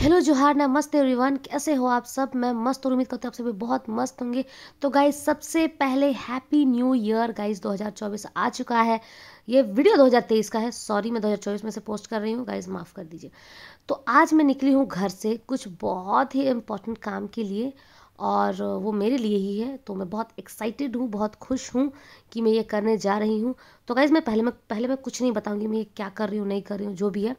hello जोहार नमस्ते everyone कैसे हो आप सब मैं मस्त और उम्मीद करता हूँ आप सभी बहुत मस्त होंगे तो गाइज़ सबसे पहले हैप्पी न्यू ईयर गाइज 2024 आ चुका है ये वीडियो 2023 का है सॉरी मैं 2024 में से पोस्ट कर रही हूँ गाइज माफ़ कर दीजिए तो आज मैं निकली हूँ घर से कुछ बहुत ही इम्पोर्टेंट काम के लिए और वो मेरे लिए ही है तो मैं बहुत एक्साइटेड हूँ बहुत खुश हूँ कि मैं ये करने जा रही हूँ तो गाइज़ मैं पहले मैं पहले मैं कुछ नहीं बताऊँगी मैं ये क्या कर रही हूँ नहीं कर रही हूँ जो भी है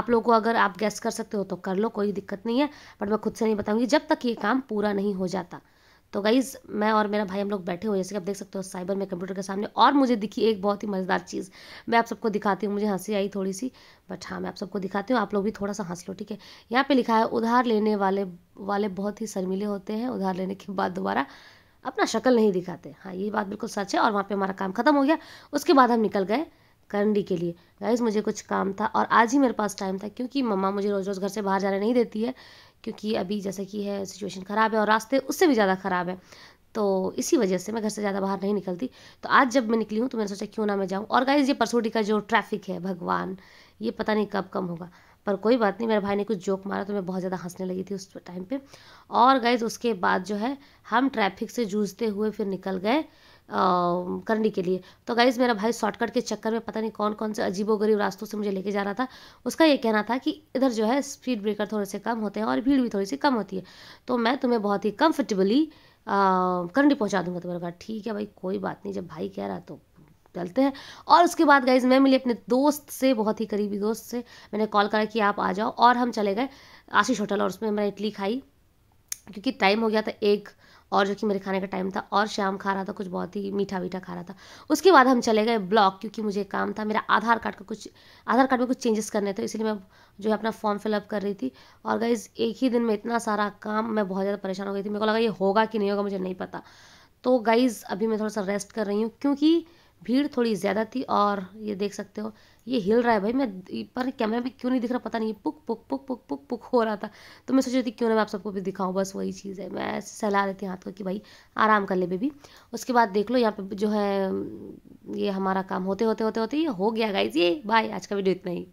आप लोगों को अगर आप गैस कर सकते हो तो कर लो कोई दिक्कत नहीं है बट मैं खुद से नहीं बताऊँगी जब तक ये काम पूरा नहीं हो जाता तो गाइज़ मैं और मेरा भाई हम लोग बैठे हुए जैसे कि आप देख सकते हो साइबर में कंप्यूटर के सामने और मुझे दिखी एक बहुत ही मज़ेदार चीज़ मैं आप सबको दिखाती हूँ मुझे हंसी आई थोड़ी सी बट हाँ मैं आप सबको दिखाती हूँ आप लोग भी थोड़ा सा हंस लो ठीक है यहाँ पे लिखा है उधार लेने वाले वाले बहुत ही शर्मीले होते हैं उधार लेने के बाद दोबारा अपना शक्ल नहीं दिखाते हाँ ये बात बिल्कुल सच है और वहाँ पे हमारा काम खत्म हो गया उसके बाद हम निकल गए करंडी के लिए गाइज मुझे कुछ काम था और आज ही मेरे पास टाइम था क्योंकि मम्मा मुझे रोज़ रोज़ घर से बाहर जाने नहीं देती है क्योंकि अभी जैसा कि है सिचुएशन ख़राब है और रास्ते उससे भी ज़्यादा ख़राब है तो इसी वजह से मैं घर से ज़्यादा बाहर नहीं निकलती तो आज जब मैं निकली हूँ तो मैंने सोचा क्यों ना मैं जाऊँ और गाइज ये परसोडी का जो ट्रैफिक है भगवान ये पता नहीं कब कम होगा पर कोई बात नहीं मेरे भाई ने कुछ जोक मारा तो मैं बहुत ज़्यादा हंसने लगी थी उस टाइम पे और गए उसके बाद जो है हम ट्रैफिक से जूझते हुए फिर निकल गए करने के लिए तो गाइज़ मेरा भाई शॉर्टकट के चक्कर में पता नहीं कौन कौन से अजीबोगरीब रास्तों से मुझे लेके जा रहा था उसका ये कहना था कि इधर जो है स्पीड ब्रेकर थोड़े से कम होते हैं और भीड़ भी थोड़ी सी कम होती है तो मैं तुम्हें बहुत ही कम्फर्टेबली करंडी पहुंचा दूंगा तुम्हारे घर ठीक है भाई कोई बात नहीं जब भाई कह रहा तो डालते हैं और उसके बाद गाइज मैं मिली अपने दोस्त से बहुत ही करीबी दोस्त से मैंने कॉल करा कि आप आ जाओ और हम चले गए आशीष होटल और उसमें मैंने इडली खाई क्योंकि टाइम हो गया था एक और जो कि मेरे खाने का टाइम था और शाम खा रहा था कुछ बहुत ही मीठा वीठा खा रहा था उसके बाद हम चले गए ब्लॉक क्योंकि मुझे काम था मेरा आधार कार्ड का कुछ आधार कार्ड में कुछ चेंजेस करने थे इसलिए मैं जो है अपना फॉर्म फिलअप कर रही थी और गाइज एक ही दिन में इतना सारा काम मैं बहुत ज़्यादा परेशान हो गई थी मेरे को लगा ये होगा कि नहीं होगा मुझे नहीं पता तो गाइज़ अभी मैं थोड़ा सा रेस्ट कर रही हूँ क्योंकि भीड़ थोड़ी ज़्यादा थी और ये देख सकते हो ये हिल रहा है भाई मैं पर कैमरा में क्यों नहीं दिख रहा पता नहीं पुक पुक पुक पुक पुक पुक हो रहा था तो मैं सोच रही थी क्यों ना मैं आप सबको भी दिखाऊं बस वही चीज़ है मैं सलाह देती हाथ को कि भाई आराम कर ले बेबी उसके बाद देख लो यहाँ पे जो है ये हमारा काम होते होते होते होते ये हो गया गाइज ये बाय आज का वीडियो इतना ही